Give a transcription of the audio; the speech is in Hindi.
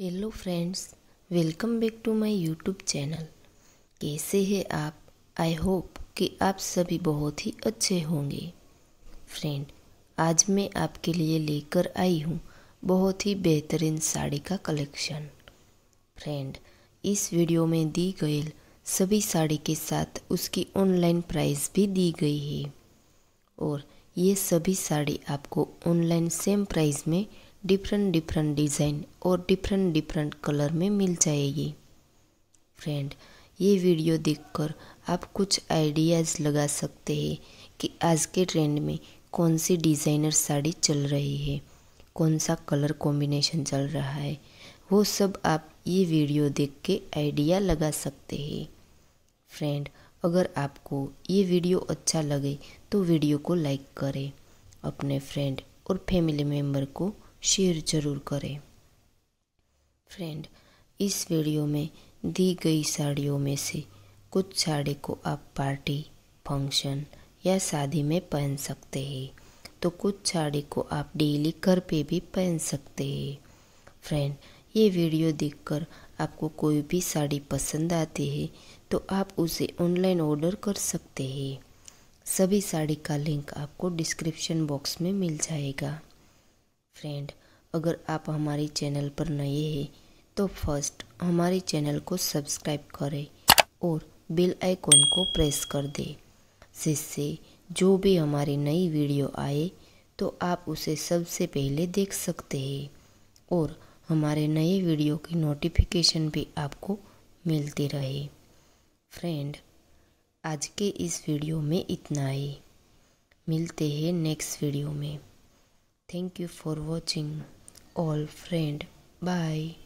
Hello friends welcome back to my YouTube channel कैसे हैं आप आई होप कि आप सभी बहुत ही अच्छे होंगे फ्रेंड आज मैं आपके लिए लेकर आई हूँ बहुत ही बेहतरीन साड़ी का कलेक्शन फ्रेंड इस वीडियो में दी गई सभी साड़ी के साथ उसकी ऑनलाइन प्राइस भी दी गई है और ये सभी साड़ी आपको ऑनलाइन सेम प्राइस में डिफरेंट डिफरेंट डिज़ाइन और डिफरेंट डिफरेंट कलर में मिल जाएगी फ्रेंड ये वीडियो देखकर आप कुछ आइडियाज़ लगा सकते हैं कि आज के ट्रेंड में कौन सी डिज़ाइनर साड़ी चल रही है कौन सा कलर कॉम्बिनेशन चल रहा है वो सब आप ये वीडियो देख के आइडिया लगा सकते हैं फ्रेंड अगर आपको ये वीडियो अच्छा लगे तो वीडियो को लाइक करें अपने फ्रेंड और फैमिली मेम्बर को शेयर ज़रूर करें फ्रेंड इस वीडियो में दी गई साड़ियों में से कुछ साड़ी को आप पार्टी फंक्शन या शादी में पहन सकते हैं तो कुछ साड़ी को आप डेली घर पे भी पहन सकते हैं फ्रेंड ये वीडियो देखकर आपको कोई भी साड़ी पसंद आती है तो आप उसे ऑनलाइन ऑर्डर कर सकते हैं सभी साड़ी का लिंक आपको डिस्क्रिप्शन बॉक्स में मिल जाएगा फ्रेंड अगर आप हमारे चैनल पर नए हैं तो फर्स्ट हमारे चैनल को सब्सक्राइब करें और बेल आइकॉन को प्रेस कर दें जिससे जो भी हमारी नई वीडियो आए तो आप उसे सबसे पहले देख सकते हैं और हमारे नए वीडियो की नोटिफिकेशन भी आपको मिलती रहे फ्रेंड आज के इस वीडियो में इतना ही मिलते हैं नेक्स्ट वीडियो में Thank you for watching all friend. Bye.